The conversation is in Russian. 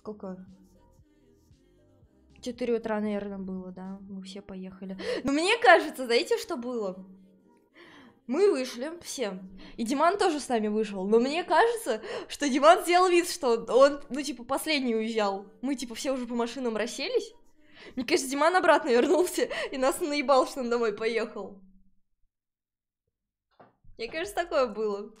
Сколько? Четыре утра, наверное, было, да. Мы все поехали. Но мне кажется, знаете, что было? Мы вышли все. И Диман тоже с нами вышел. Но мне кажется, что Диман сделал вид, что он, он ну, типа, последний уезжал. Мы, типа, все уже по машинам расселись. Мне кажется, Диман обратно вернулся и нас наебал, что он домой поехал. Мне кажется, такое было.